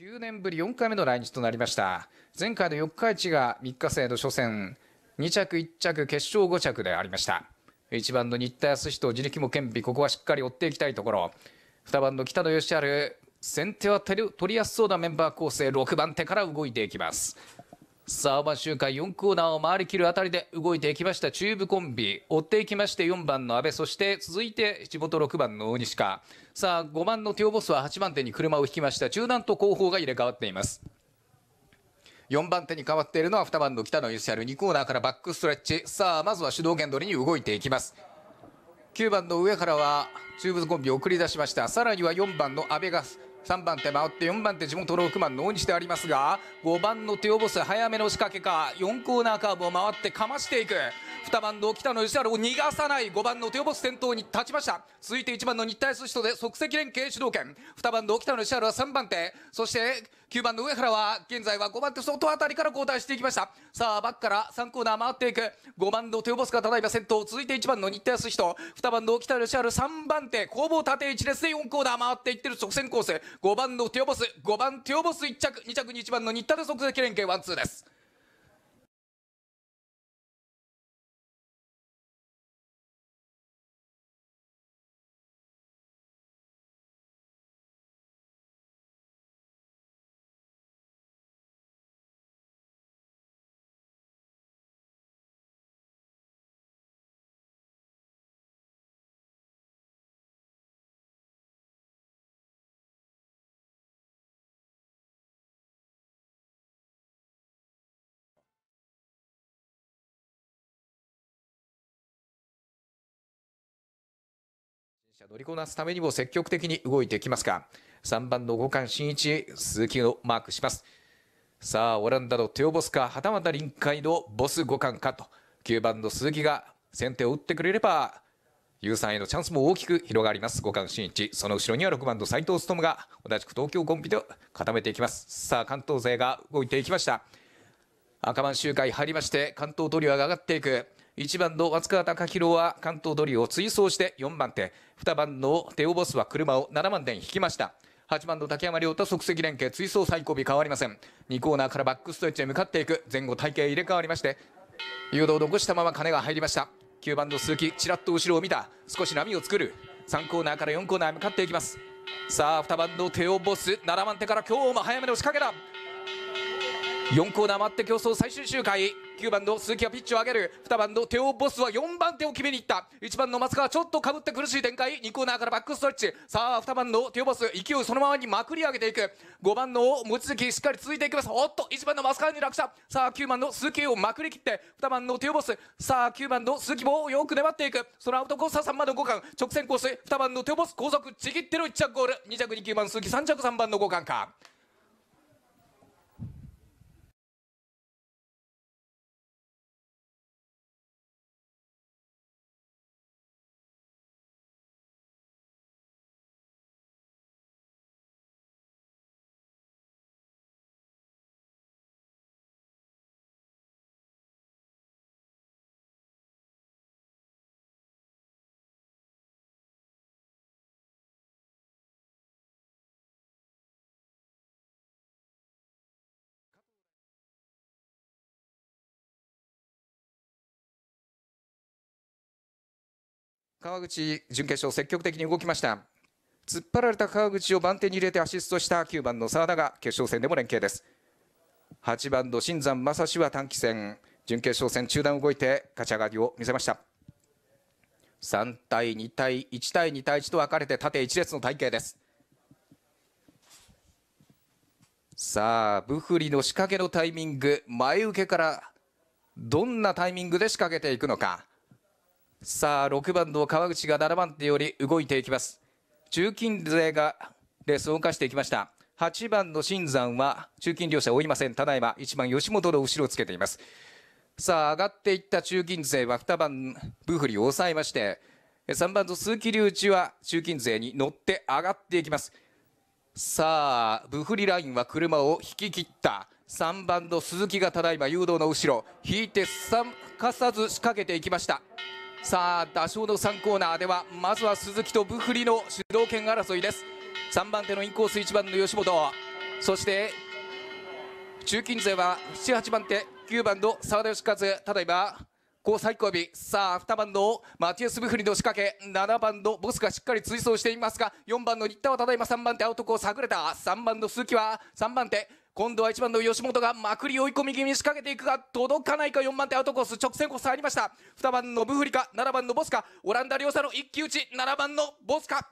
9年ぶり4回目の来日となりました前回の四日市が3日制の初戦2着1着決勝5着でありました1番の新田康人自力も兼備ここはしっかり追っていきたいところ2番の北野義治先手は取りやすそうなメンバー構成6番手から動いていきますさあ、馬周回4コーナーを回りきるあたりで動いていきました中部コンビ。追っていきまして4番の阿部、そして続いて地元6番の大西か。さあ、5番のテオボスは8番手に車を引きました。中段と後方が入れ替わっています。4番手に変わっているのは2番の北野ユシャル。2コーナーからバックストレッチ。さあ、まずは主導権取りに動いていきます。9番の上原は中部コンビを送り出しました。さらには4番の阿部が3番手回って4番手地元6番の大西でありますが5番の手をボス早めの仕掛けか4コーナーカーブを回ってかましていく2番の北野義原を逃がさない5番の手をボス先頭に立ちました続いて1番の日体寿司とで即席連携主導権2番の北野義原は3番手そして9番の上原は現在は5番手外辺りから交代していきましたさあバックから3コーナー回っていく5番の手をボスがただいま先頭続いて1番の日田寿人2番の北野義治3番手攻防縦1列で4コーナー回っていってる直線コース5番のテオボス5番テオボス1着2着に1番の新田で即席連携ワンツーです乗りこなすためにも積極的に動いていきますか3番の五冠新一鈴木をマークしますさあオランダのテオボスかはたまた臨海のボス五冠かと9番の鈴木が先手を打ってくれればさんへのチャンスも大きく広がります五冠新一その後ろには6番の斎藤勉が同じく東京コンビで固めていきますさあ関東勢が動いていきました赤番周回入りまして関東トリオが上がっていく1番の松川貴弘は関東ドリを追走して4番手2番のテオボスは車を7番手に引きました8番の竹山亮太即席連携追走最後尾変わりません2コーナーからバックストレッチへ向かっていく前後体型入れ替わりまして誘導を残したまま金が入りました9番の鈴木ちらっと後ろを見た少し波を作る3コーナーから4コーナーへ向かっていきますさあ2番のテオボス7番手から今日も早めの仕掛けだ4コーナー待って競争最終周回9番の鈴木はピッチを上げる2番のテオボスは4番手を決めにいった1番の松川ちょっとかぶって苦しい展開2コーナーからバックストレッチさあ2番のテオボス勢いそのままにまくり上げていく5番の望月しっかり続いていきますおっと1番の松川に落車さあ9番の鈴木をまくりきって2番のテオボスさあ9番の鈴木もよく粘っていくそのアウトコースは3番の5冠直線コース2番のテオボス後続ちぎっての1着ゴール2着に9番鈴木3着3番の5冠か川口準決勝積極的に動きました突っ張られた川口を番手に入れてアシストした9番の澤田が決勝戦でも連携です8番の新山正史は短期戦準決勝戦中断動いて勝ち上がりを見せました3対2対1対2対1と分かれて縦1列の体型ですさあブフリの仕掛けのタイミング前受けからどんなタイミングで仕掛けていくのかさあ6番の川口が7番手より動いていきます中近勢がレースを動かしていきました8番の新山は中近両者追いませんただいま1番吉本の後ろをつけていますさあ上がっていった中近勢は2番ブフリを抑えまして3番の鈴木隆一は中近勢に乗って上がっていきますさあブフリラインは車を引き切った3番の鈴木がただいま誘導の後ろ引いてすかさず仕掛けていきましたさあ打賞の3コーナーではまずは鈴木とブフリの主導権争いです3番手のインコース1番の吉本そして中近勢は78番手9番の澤田義和ただいま後最後尾さあ2番のマティアス・ブフリの仕掛け7番のボスがしっかり追走していますが4番の新田はただいま3番手アウトコースはれた3番の鈴木は3番手今度は1番の吉本がまくり追い込み気味に仕掛けていくが届かないか4番手アウトコース直線コース入りました2番のブフリカ7番のボスカオランダ両者の一騎打ち7番のボスカ